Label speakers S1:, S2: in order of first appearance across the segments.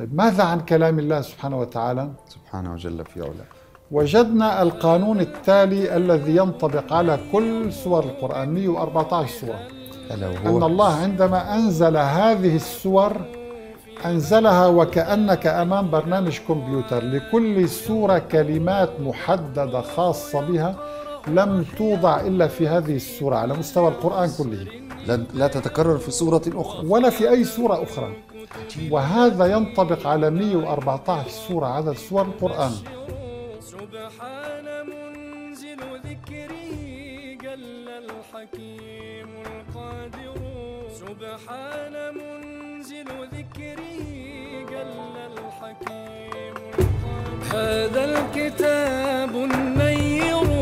S1: طيب ماذا عن كلام الله سبحانه وتعالى؟
S2: سبحانه وجل في علاه
S1: وجدنا القانون التالي الذي ينطبق على كل سور القرآن 114 سورة ألا وهو أن الله عندما أنزل هذه السور أنزلها وكأنك أمام برنامج كمبيوتر لكل سورة كلمات محددة خاصة بها لم توضع إلا في هذه السورة على مستوى القرآن كله لا تتكرر في سورة أخرى ولا في أي سورة أخرى وهذا ينطبق على 114 سورة عدد سور القرآن
S3: سبحان منزل ذكره جل الحكيم القادر سبحان منزل ذكره جل الحكيم القادر هذا الكتاب النير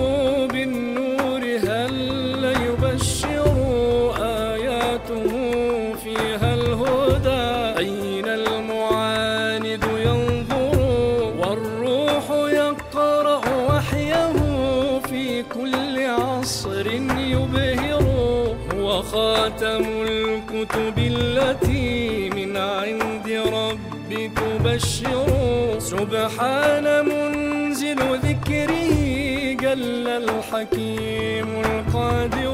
S3: يبشروا سبحان منزل ذكره جل الحكيم القادر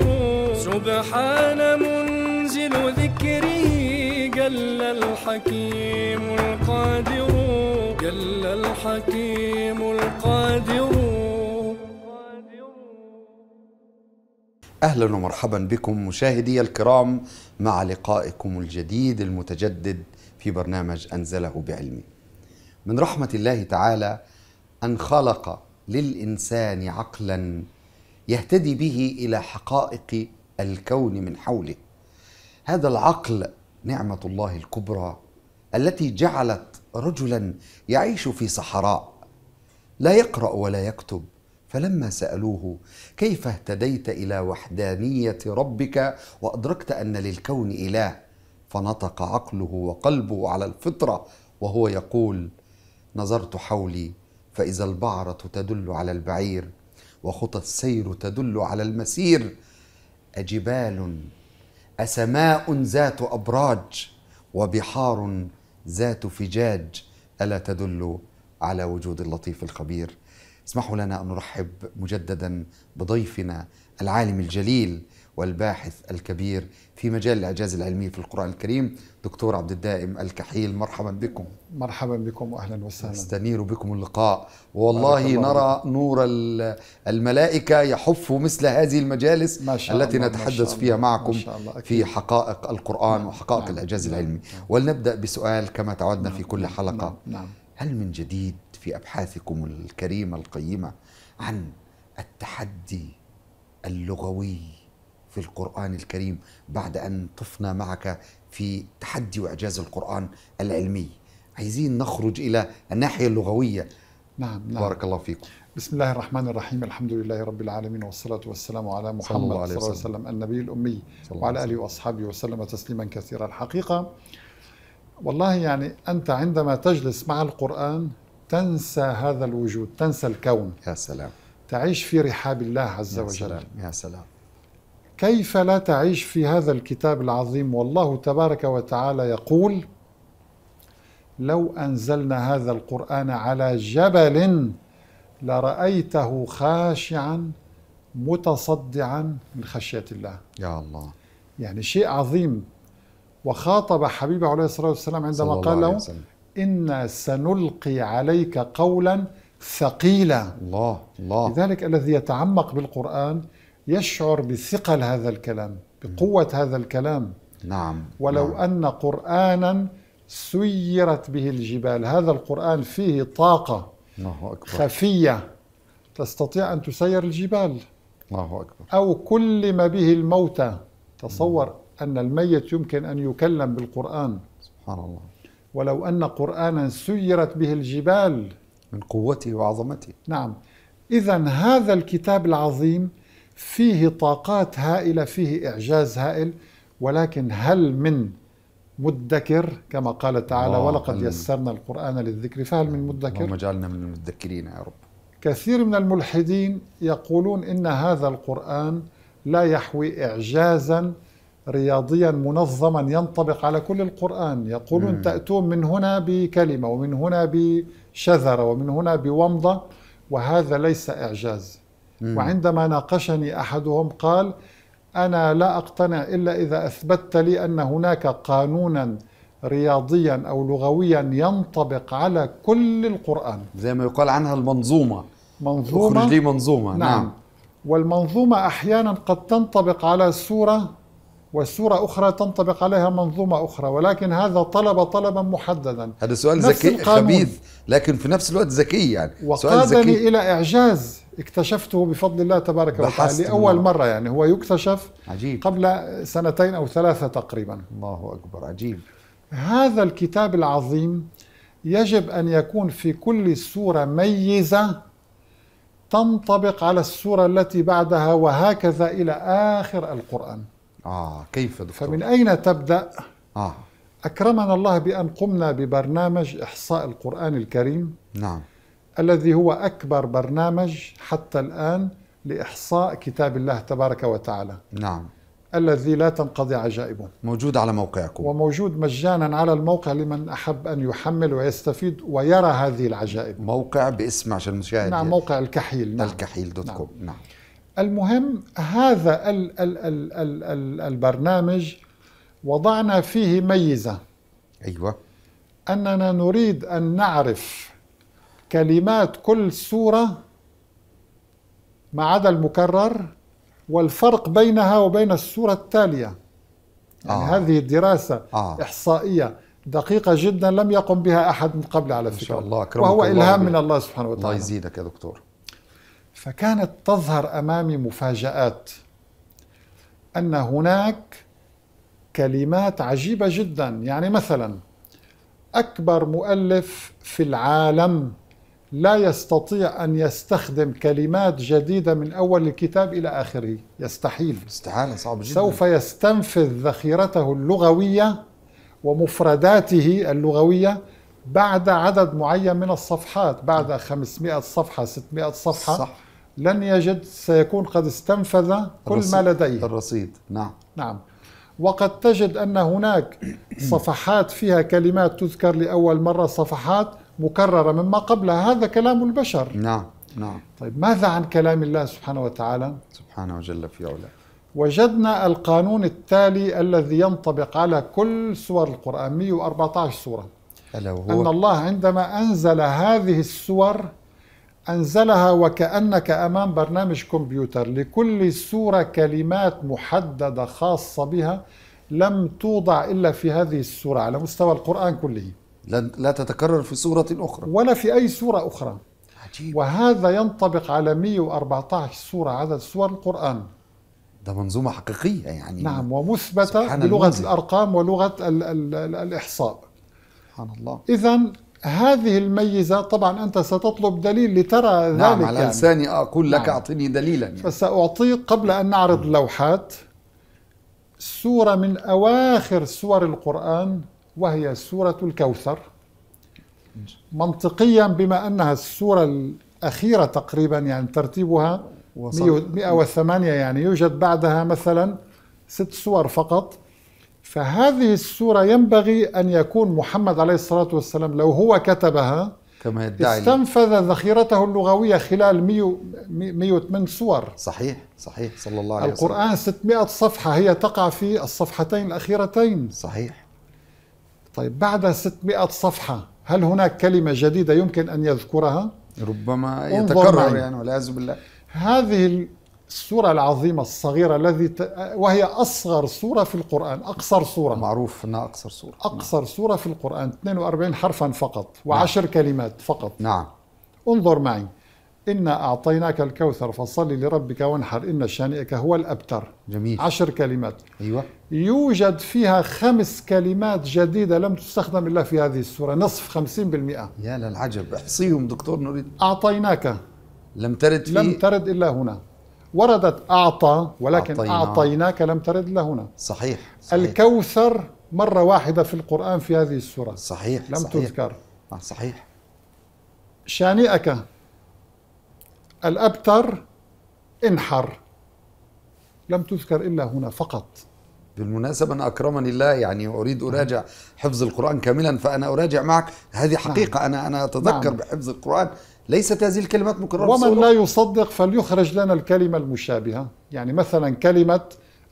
S3: سبحان منزل ذكره جل الحكيم القادر جل الحكيم القادر
S2: اهلا ومرحبا بكم مشاهدي الكرام مع لقائكم الجديد المتجدد في برنامج أنزله بعلمي. من رحمة الله تعالى أن خلق للإنسان عقلا يهتدي به إلى حقائق الكون من حوله هذا العقل نعمة الله الكبرى التي جعلت رجلا يعيش في صحراء لا يقرأ ولا يكتب فلما سألوه كيف اهتديت إلى وحدانية ربك وأدركت أن للكون إله فنطق عقله وقلبه على الفطره وهو يقول نظرت حولي فاذا البعره تدل على البعير وخطى السير تدل على المسير اجبال اسماء ذات ابراج وبحار ذات فجاج الا تدل على وجود اللطيف الخبير اسمحوا لنا ان نرحب مجددا بضيفنا العالم الجليل والباحث الكبير في مجال الإعجاز العلمي في القرآن الكريم دكتور عبد الدائم الكحيل مرحبا بكم
S1: مرحبا بكم وأهلا وسهلا
S2: نستنير بكم اللقاء والله نرى نور الملائكة يحف مثل هذه المجالس ما شاء التي الله نتحدث ما شاء فيها معكم الله في حقائق القرآن نعم وحقائق نعم الإعجاز نعم العلمي نعم ولنبدأ بسؤال كما تعودنا نعم في كل نعم، حلقة نعم نعم هل من جديد في أبحاثكم الكريمة القيمة عن التحدي اللغوي في القرآن الكريم بعد أن طفنا معك في تحدي وإعجاز القرآن العلمي عايزين نخرج إلى الناحية اللغوية نعم نعم بارك الله فيكم
S1: بسم الله الرحمن الرحيم الحمد لله رب العالمين والصلاة والسلام على محمد صلى الله عليه وسلم, وسلم النبي الأمي وعلى آله وأصحابه وسلم تسليما كثيرا الحقيقة والله يعني أنت عندما تجلس مع القرآن تنسى هذا الوجود تنسى الكون يا سلام تعيش في رحاب الله عز يا وجل سلام. يا سلام كيف لا تعيش في هذا الكتاب العظيم والله تبارك وتعالى يقول لو انزلنا هذا القران على جبل لرايته خاشعا متصدعا من خشيه الله يا الله يعني شيء عظيم وخاطب حبيبه عليه الصلاه والسلام عندما قال له انا سنلقي عليك قولا ثقيلا الله الله لذلك الذي يتعمق بالقران يشعر بثقل هذا الكلام بقوة هذا الكلام نعم ولو نعم. أن قرآنا سيرت به الجبال هذا القرآن فيه طاقة الله أكبر. خفية تستطيع أن تسير الجبال الله أكبر أو كلم به الموتى تصور أن الميت يمكن أن يكلم بالقرآن سبحان الله ولو أن قرآنا سيرت به الجبال من قوته وعظمته نعم إذا هذا الكتاب العظيم فيه طاقات هائلة فيه إعجاز هائل ولكن هل من مدكر كما قال تعالى ولقد يسرنا القرآن للذكر فهل من مدكر اللهم
S2: جعلنا من المدكرين يا رب
S1: كثير من الملحدين يقولون إن هذا القرآن لا يحوي إعجازا رياضيا منظما ينطبق على كل القرآن يقولون مم. تأتون من هنا بكلمة ومن هنا بشذرة ومن هنا بومضة وهذا ليس إعجاز وعندما ناقشني أحدهم قال أنا لا أقتنع إلا إذا أثبتت لي أن هناك قانونا رياضيا أو لغويا ينطبق على كل القرآن زي ما يقال عنها المنظومة منظومة اخرج لي منظومة نعم, نعم. والمنظومة أحيانا قد تنطبق على سورة والسورة أخرى تنطبق عليها منظومة أخرى ولكن هذا طلب طلبا محددا
S2: هذا سؤال ذكي خبيث لكن في نفس الوقت ذكي يعني وقادني سؤال ذكي.
S1: إلى إعجاز اكتشفته بفضل الله تبارك وتعالى لأول الله. مرة يعني هو يكتشف عجيب. قبل سنتين أو ثلاثة تقريبا الله أكبر عجيب هذا الكتاب العظيم يجب أن يكون في كل سورة ميزة تنطبق على السورة التي بعدها وهكذا إلى آخر القرآن آه كيف دكتور؟ فمن أين تبدأ؟ آه أكرمنا الله بأن قمنا ببرنامج إحصاء القرآن الكريم نعم الذي هو أكبر برنامج حتى الآن لإحصاء كتاب الله تبارك وتعالى نعم الذي لا تنقضي عجائبه موجود على موقعكم وموجود مجانا على الموقع لمن أحب أن يحمل ويستفيد ويرى هذه العجائب موقع باسم عشان المشاهد نعم موقع الكحيل نعم. الكحيل دوت نعم. كوم نعم. المهم هذا ال ال ال ال الـ البرنامج وضعنا فيه ميزة أيوة أننا نريد أن نعرف كلمات كل سورة ما عدا المكرر والفرق بينها وبين السورة التالية يعني آه. هذه الدراسة آه. إحصائية دقيقة جدا لم يقم بها أحد من قبل على فكرة إن شاء الله وهو إلهام الله من الله سبحانه وتعالى الله يزيدك يا دكتور فكانت تظهر امامي مفاجات ان هناك كلمات عجيبه جدا يعني مثلا اكبر مؤلف في العالم لا يستطيع ان يستخدم كلمات جديده من اول الكتاب الى اخره يستحيل استحاله صعب جدا سوف يستنفذ ذخيرته اللغويه ومفرداته اللغويه بعد عدد معين من الصفحات بعد 500 صفحه 600 صفحه صح. لن يجد سيكون قد استنفذ كل ما لديه الرصيد نعم نعم وقد تجد أن هناك صفحات فيها كلمات تذكر لأول مرة صفحات مكررة مما قبلها هذا كلام البشر نعم نعم طيب ماذا عن كلام الله سبحانه وتعالى
S2: سبحانه وجل في علاه
S1: وجدنا القانون التالي الذي ينطبق على كل سور القرآن 114 سورة ألا وهو أن الله عندما أنزل هذه السور أنزلها وكأنك أمام برنامج كمبيوتر لكل سورة كلمات محددة خاصة بها لم توضع إلا في هذه السورة على مستوى القرآن كله لا تتكرر في سورة أخرى ولا في أي سورة أخرى عجيب. وهذا ينطبق على 114 سورة عدد سور القرآن ده منظومة حقيقية يعني نعم ومثبتة بلغة المنزل. الأرقام ولغة الـ الـ الـ الإحصاء سبحان الله إذا هذه الميزة طبعا أنت ستطلب دليل لترى نعم، ذلك نعم على يعني. لساني أقول لك نعم. أعطيني دليلا يعني. فسأعطيك قبل أن نعرض لوحات سورة من أواخر سور القرآن وهي سورة الكوثر منطقيا بما أنها السورة الأخيرة تقريبا يعني ترتيبها
S3: 108
S1: يعني يوجد بعدها مثلا ست سور فقط فهذه السورة ينبغي أن يكون محمد عليه الصلاة والسلام لو هو كتبها كما يدعي استنفذ ذخيرته اللغوية خلال 108 سور صحيح صحيح صلى الله عليه وسلم القرآن 600 صفحة هي تقع في الصفحتين الأخيرتين صحيح طيب بعد 600 صفحة هل هناك كلمة جديدة يمكن أن يذكرها؟ ربما يتكرر يعني والعياذ بالله هذه السورة العظيمة الصغيرة الذي ت... وهي أصغر سورة في القرآن أقصر سورة معروف أنها أقصر سورة نعم. أقصر نعم. سورة في القرآن 42 حرفا فقط نعم. وعشر نعم. كلمات فقط نعم انظر معي إنا أعطيناك الكوثر فصل لربك وانحر إن شانئك هو الأبتر جميل عشر كلمات أيوة يوجد فيها خمس كلمات جديدة لم تستخدم إلا في هذه السورة نصف 50% يا للعجب احصيهم دكتور نريد أعطيناك لم ترد فيه لم ترد إلا هنا وردت أعطى ولكن أعطينا. أعطيناك لم ترد لهنا صحيح, صحيح الكوثر مرة واحدة في القرآن في هذه السورة صحيح لم صحيح. تذكر آه، صحيح شانئك الأبتر انحر لم تذكر إلا هنا فقط بالمناسبة
S2: أنا أكرمني الله يعني أريد نعم. أراجع حفظ القرآن كاملا فأنا أراجع معك هذه نعم. حقيقة نعم. أنا أنا أتذكر نعم. بحفظ القرآن ليست هذه الكلمات مكررة ومن لا
S1: يصدق فليخرج لنا الكلمة المشابهة يعني مثلا كلمة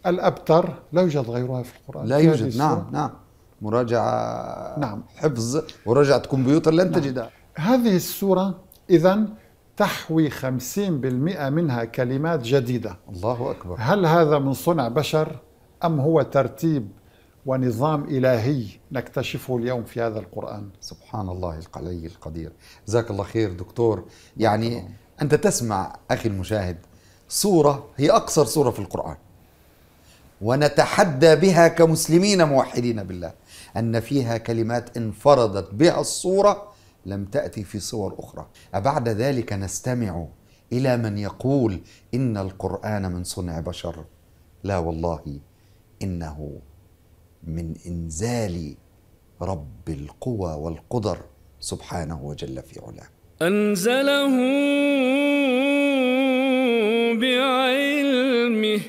S1: الأبتر لا يوجد غيرها في القرآن لا يوجد نعم نعم
S2: مراجعة نعم حفظ مراجعة كمبيوتر لن نعم. تجدها
S1: هذه السورة إذا تحوي 50% منها كلمات جديدة الله أكبر هل هذا من صنع بشر أم هو ترتيب ونظام إلهي نكتشفه اليوم في هذا القرآن سبحان الله
S2: العلي القدير جزاك الله خير دكتور يعني أنت تسمع أخي المشاهد صورة هي أقصر صورة في القرآن ونتحدى بها كمسلمين موحدين بالله أن فيها كلمات انفردت بها الصورة لم تأتي في صور أخرى أبعد ذلك نستمع إلى من يقول إن القرآن من صنع بشر لا والله إنه من انزال رب القوى والقدر سبحانه وجل في علاه
S3: انزله بعلمه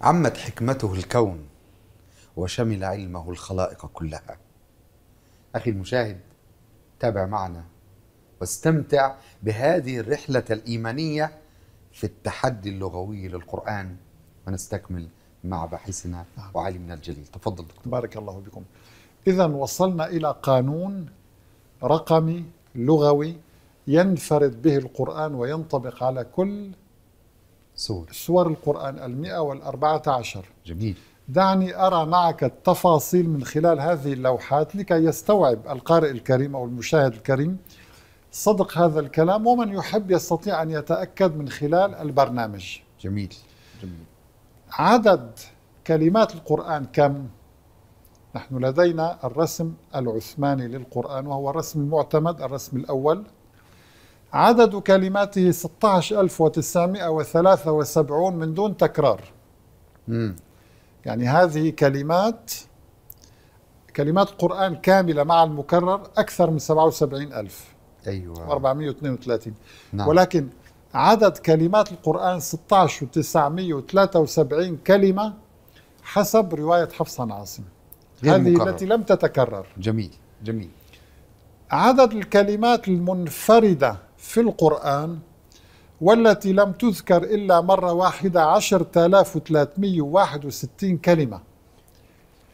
S2: عمت حكمته الكون وشمل علمه الخلائق كلها اخي المشاهد تابع معنا واستمتع بهذه الرحله الايمانيه في التحدي اللغوي للقران
S1: ونستكمل مع باحثنا نعم. وعالمنا الجليل تفضل دكتور بارك الله بكم إذا وصلنا إلى قانون رقمي لغوي ينفرد به القرآن وينطبق على كل سور سور القرآن ال والأربعة عشر جميل دعني أرى معك التفاصيل من خلال هذه اللوحات لكي يستوعب القارئ الكريم أو المشاهد الكريم صدق هذا الكلام ومن يحب يستطيع أن يتأكد من خلال البرنامج جميل جميل عدد كلمات القرآن كم؟ نحن لدينا الرسم العثماني للقرآن وهو الرسم المعتمد الرسم الأول عدد كلماته 16973 من دون تكرار مم. يعني هذه كلمات كلمات القرآن كاملة مع المكرر أكثر من 77 ألف أيوة 432 نعم. ولكن عدد كلمات القرآن 16973 كلمة حسب رواية حفصة عاصم هذه مكرر. التي لم تتكرر جميل جميل عدد الكلمات المنفردة في القرآن والتي لم تذكر إلا مرة واحدة 10361 كلمة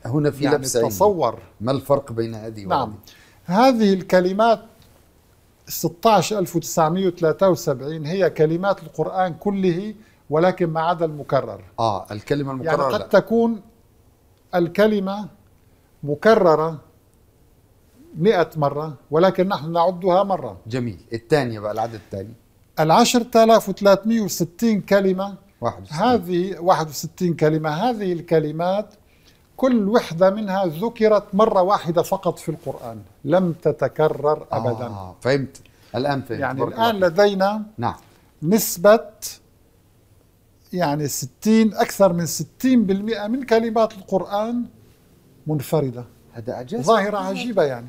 S1: هنا في يعني لبسة تصور ما الفرق بين هذه نعم وهذه الكلمات 16973 هي كلمات القرآن كله ولكن ما عدا المكرر
S2: اه الكلمة
S1: يعني المكررة يعني قد لا. تكون الكلمة مكررة مئة مرة ولكن نحن نعدها مرة جميل الثانية بقى العدد الثاني ال آلاف وثلاثمائة وستين كلمة 61. هذه 61 كلمة هذه الكلمات كل وحدة منها ذكرت مرة واحدة فقط في القرآن لم تتكرر آه، أبدا آه فهمت الآن فهمت يعني الآن لدينا نعم نسبة يعني 60 أكثر من 60% من كلمات القرآن منفردة هذا عجيب ظاهرة عجيبة يعني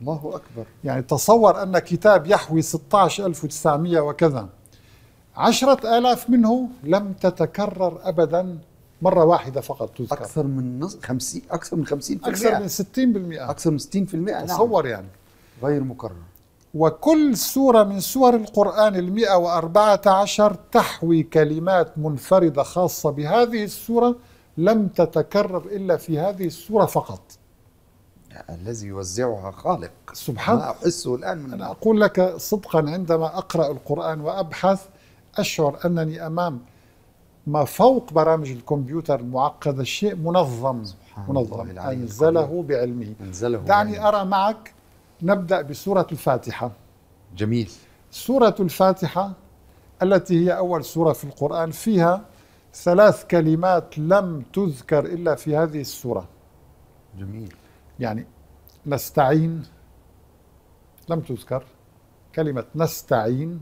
S1: الله أكبر يعني تصور أن كتاب يحوي 16900 وكذا عشرة آلاف منه لم تتكرر أبدا مره واحده فقط تذكر اكثر من نص 50 اكثر من 50% اكثر من 60% اكثر من 60% نعم. تصور يعني غير مكرر وكل سورة من سور القرآن المئة وأربعة عشر تحوي كلمات منفردة خاصة بهذه السورة لم تتكرر إلا في هذه السورة فقط يعني الذي
S2: يوزعها خالق سبحان ما أحسه
S1: الآن من أنا أقول لك صدقا عندما أقرأ القرآن وأبحث أشعر أنني أمام ما فوق برامج الكمبيوتر المعقده الشيء منظم سبحان منظم انزله بعلمه انزله دعني يعني. ارى معك نبدا بسوره الفاتحه جميل سوره الفاتحه التي هي اول سوره في القران فيها ثلاث كلمات لم تذكر الا في هذه السوره جميل يعني نستعين لم تذكر كلمه نستعين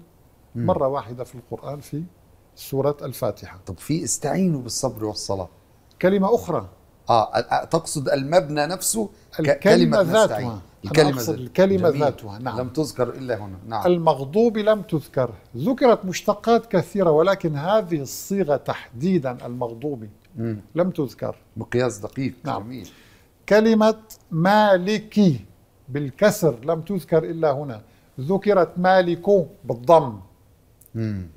S1: مره واحده في القران في سورة الفاتحة طب في استعينوا بالصبر والصلاة كلمة أخرى آه تقصد المبنى نفسه
S2: الكلمة ذاتها الكلمة أقصد الكلمة ذاتها نعم لم
S1: تذكر إلا هنا نعم المغضوب لم تذكر ذكرت مشتقات كثيرة ولكن هذه الصيغة تحديدا المغضوب لم تذكر مقياس دقيق نعم جميل. كلمة مالكي بالكسر لم تذكر إلا هنا ذكرت مالك بالضم مم.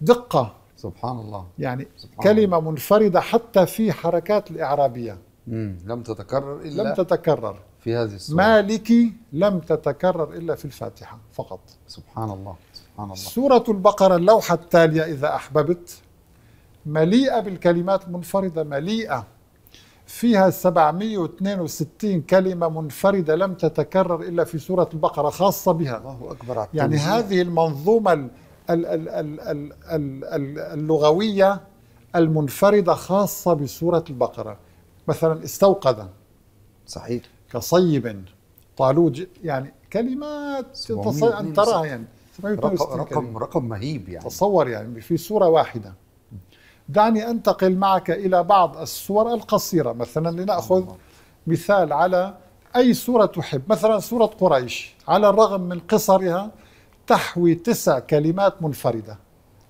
S1: دقة سبحان الله يعني سبحان كلمة الله. منفردة حتى في حركات الإعرابية
S2: مم. لم تتكرر إلا لم
S1: تتكرر في هذه السورة مالكي لم تتكرر إلا في الفاتحة فقط سبحان الله سبحان الله سورة البقرة اللوحة التالية إذا أحببت مليئة بالكلمات المنفردة مليئة فيها 762 كلمة منفردة لم تتكرر إلا في سورة البقرة خاصة بها الله أكبر يعني هذه المنظومة اللغوية المنفردة خاصة بسورة البقرة مثلا استوقظ صحيح كصيب طالوج يعني كلمات تستطيع أن تراها يعني رقم, رقم, رقم مهيب يعني تصور يعني في سورة واحدة دعني أنتقل معك إلى بعض السور القصيرة مثلا لنأخذ مثال على أي سورة تحب مثلا سورة قريش على الرغم من قصرها تحوي تسع كلمات منفردة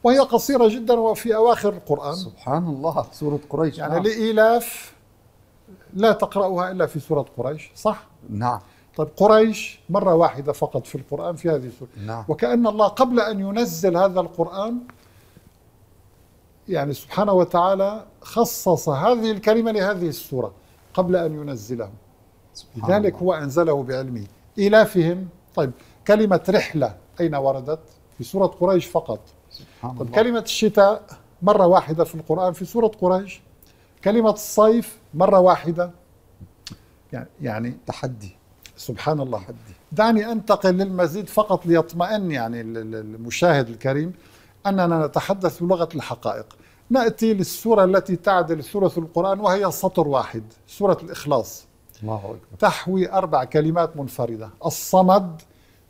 S1: وهي قصيرة جدا وفي أواخر القرآن سبحان الله سورة قريش يعني نعم. لإيلاف لا تقرأها إلا في سورة قريش صح؟ نعم طيب قريش مرة واحدة فقط في القرآن في هذه السورة نعم. وكأن الله قبل أن ينزل هذا القرآن يعني سبحانه وتعالى خصص هذه الكلمة لهذه السورة قبل أن ينزله لذلك هو أنزله بعلمه إلافهم طيب كلمة رحلة أين وردت؟ في سورة قريش فقط طب الله. كلمة الشتاء مرة واحدة في القرآن في سورة قريش كلمة الصيف مرة واحدة يعني, يعني تحدي سبحان الله حدي دعني أنتقل للمزيد فقط ليطمئن يعني المشاهد الكريم أننا نتحدث بلغة الحقائق نأتي للسورة التي تعدل ثلث القرآن وهي سطر واحد سورة الإخلاص الله أكبر تحوي أربع كلمات منفردة الصمد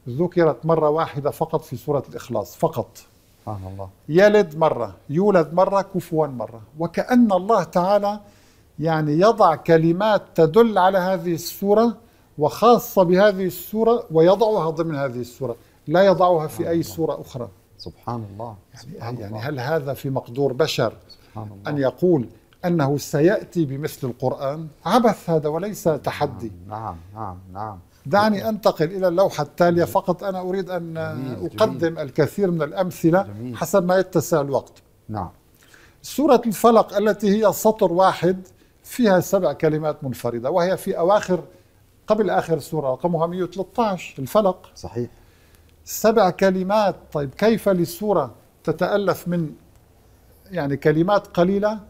S1: ذكرت مرة واحدة فقط في سورة الإخلاص فقط سبحان الله يلد مرة يولد مرة كفوا مرة وكأن الله تعالى يعني يضع كلمات تدل على هذه السورة وخاصة بهذه السورة ويضعها ضمن هذه السورة لا يضعها في أي سورة أخرى سبحان الله يعني, سبحان يعني الله. هل هذا في مقدور بشر سبحان الله. أن يقول أنه سيأتي بمثل القرآن عبث هذا وليس تحدي نعم نعم نعم دعني أنتقل إلى اللوحة التالية فقط أنا أريد أن أقدم جميل. الكثير من الأمثلة جميل. حسب ما يتسع الوقت نعم سورة الفلق التي هي سطر واحد فيها سبع كلمات منفردة وهي في أواخر قبل آخر سورة رقمها 113 الفلق صحيح سبع كلمات طيب كيف للسورة تتألف من يعني كلمات قليلة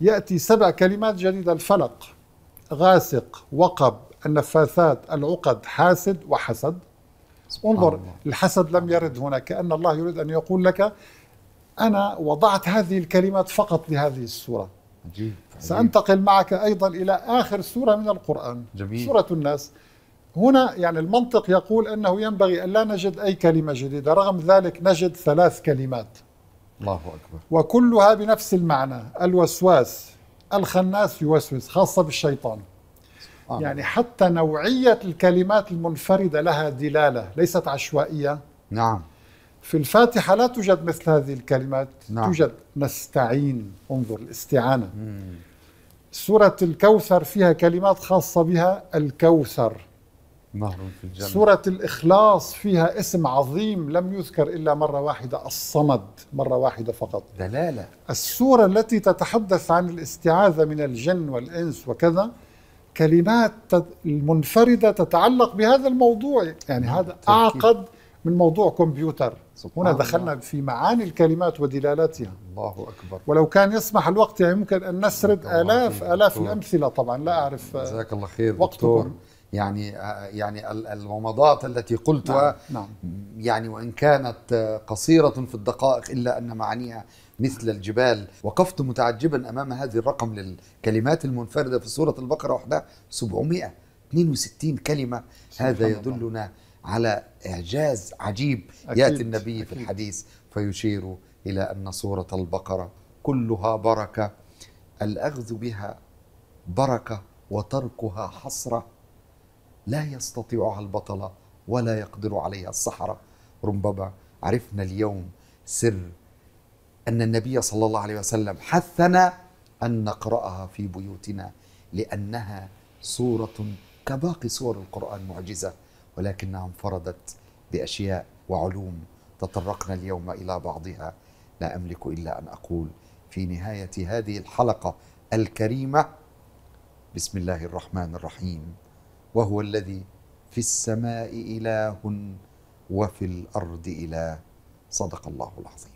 S1: يأتي سبع كلمات جديدة الفلق غاسق وقب النفاثات العقد حاسد وحسد انظر الله. الحسد لم يرد هنا كأن الله يريد أن يقول لك أنا وضعت هذه الكلمات فقط لهذه السورة عجيب. سأنتقل معك أيضا إلى آخر سورة من القرآن جميل. سورة الناس هنا يعني المنطق يقول أنه ينبغي أن لا نجد أي كلمة جديدة رغم ذلك نجد ثلاث كلمات الله أكبر وكلها بنفس المعنى الوسواس الخناس يوسوس خاصة بالشيطان آه. يعني حتى نوعية الكلمات المنفردة لها دلالة ليست عشوائية نعم في الفاتحة لا توجد مثل هذه الكلمات نعم. توجد نستعين انظر الاستعانة مم. سورة الكوثر فيها كلمات خاصة بها الكوثر
S2: نهر في الجنة سورة
S1: الإخلاص فيها اسم عظيم لم يذكر إلا مرة واحدة الصمد مرة واحدة فقط دلالة السورة التي تتحدث عن الاستعاذة من الجن والإنس وكذا كلمات المنفردة تتعلق بهذا الموضوع يعني نعم، هذا أعقد من موضوع كمبيوتر هنا دخلنا الله. في معاني الكلمات ودلالاتها الله أكبر ولو كان يسمح الوقت يعني ممكن أن نسرد آلاف آلاف دكتور. الأمثلة طبعا لا أعرف آه،
S2: جزاك الله خير دكتور يعني آه، يعني الومضات التي قلتها نعم. نعم. يعني وان كانت آه، قصيره في الدقائق الا ان معانيها مثل الجبال وقفت متعجبا أمام هذه الرقم للكلمات المنفردة في سورة البقرة وحدها 762 كلمة هذا يدلنا على إعجاز عجيب أكيد يأتي النبي أكيد في الحديث فيشير إلى أن سورة البقرة كلها بركة الأخذ بها بركة وتركها حسرة لا يستطيعها البطلة ولا يقدر عليها السحرة ربما عرفنا اليوم سر أن النبي صلى الله عليه وسلم حثنا أن نقرأها في بيوتنا لأنها سورة كباقي سور القرآن معجزة ولكنها انفردت بأشياء وعلوم تطرقنا اليوم إلى بعضها لا أملك إلا أن أقول في نهاية هذه الحلقة الكريمة بسم الله الرحمن الرحيم وهو الذي في السماء إله وفي الأرض إله صدق الله العظيم